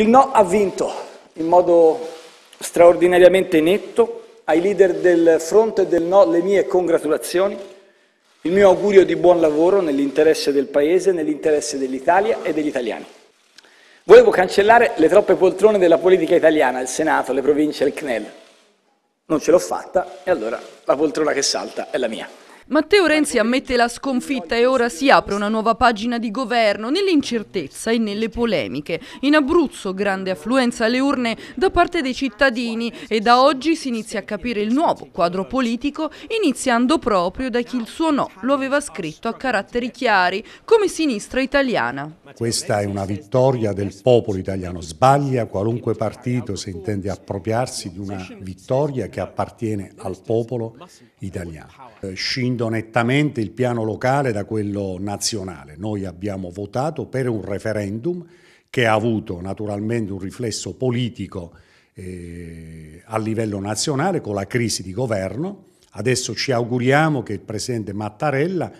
Il no ha vinto in modo straordinariamente netto, ai leader del fronte del no le mie congratulazioni, il mio augurio di buon lavoro nell'interesse del Paese, nell'interesse dell'Italia e degli italiani. Volevo cancellare le troppe poltrone della politica italiana, il Senato, le province, il CNEL. Non ce l'ho fatta e allora la poltrona che salta è la mia. Matteo Renzi ammette la sconfitta e ora si apre una nuova pagina di governo nell'incertezza e nelle polemiche. In Abruzzo grande affluenza alle urne da parte dei cittadini e da oggi si inizia a capire il nuovo quadro politico iniziando proprio da chi il suo no lo aveva scritto a caratteri chiari come sinistra italiana. Questa è una vittoria del popolo italiano. Sbaglia qualunque partito se intende appropriarsi di una vittoria che appartiene al popolo italiano. Eh, Scind distinguendo nettamente il piano locale da quello nazionale. Noi abbiamo votato per un referendum che ha avuto naturalmente un riflesso politico eh, a livello nazionale con la crisi di governo. Adesso ci auguriamo che il Presidente Mattarella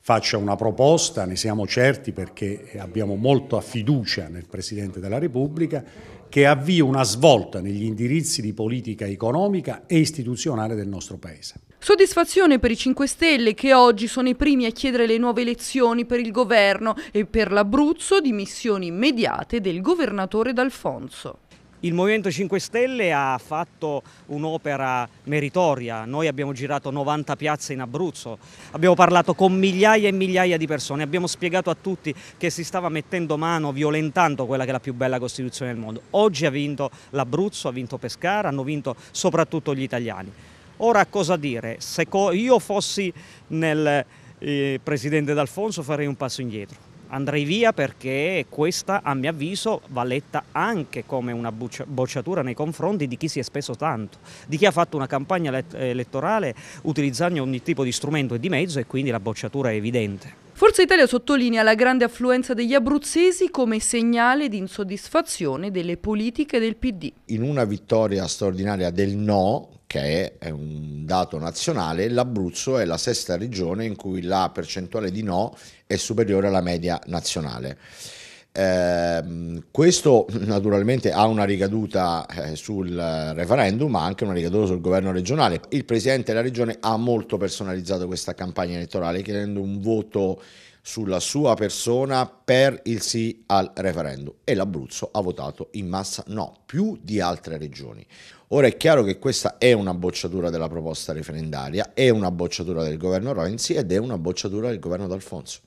faccia una proposta, ne siamo certi perché abbiamo molta fiducia nel Presidente della Repubblica, che avvii una svolta negli indirizzi di politica economica e istituzionale del nostro Paese. Soddisfazione per i 5 Stelle che oggi sono i primi a chiedere le nuove elezioni per il governo e per l'Abruzzo dimissioni immediate del governatore D'Alfonso. Il Movimento 5 Stelle ha fatto un'opera meritoria, noi abbiamo girato 90 piazze in Abruzzo, abbiamo parlato con migliaia e migliaia di persone, abbiamo spiegato a tutti che si stava mettendo mano, violentando quella che è la più bella Costituzione del mondo. Oggi ha vinto l'Abruzzo, ha vinto Pescara, hanno vinto soprattutto gli italiani. Ora cosa dire? Se io fossi nel eh, presidente D'Alfonso farei un passo indietro. Andrei via perché questa, a mio avviso, va letta anche come una bocciatura nei confronti di chi si è speso tanto, di chi ha fatto una campagna elettorale utilizzando ogni tipo di strumento e di mezzo e quindi la bocciatura è evidente. Forza Italia sottolinea la grande affluenza degli abruzzesi come segnale di insoddisfazione delle politiche del PD. In una vittoria straordinaria del no, che è un dato nazionale, l'Abruzzo è la sesta regione in cui la percentuale di no è superiore alla media nazionale. Eh, questo naturalmente ha una ricaduta eh, sul referendum, ma anche una ricaduta sul governo regionale. Il presidente della regione ha molto personalizzato questa campagna elettorale, chiedendo un voto sulla sua persona per il sì al referendum e l'Abruzzo ha votato in massa no, più di altre regioni. Ora è chiaro che questa è una bocciatura della proposta referendaria, è una bocciatura del governo Renzi ed è una bocciatura del governo D'Alfonso.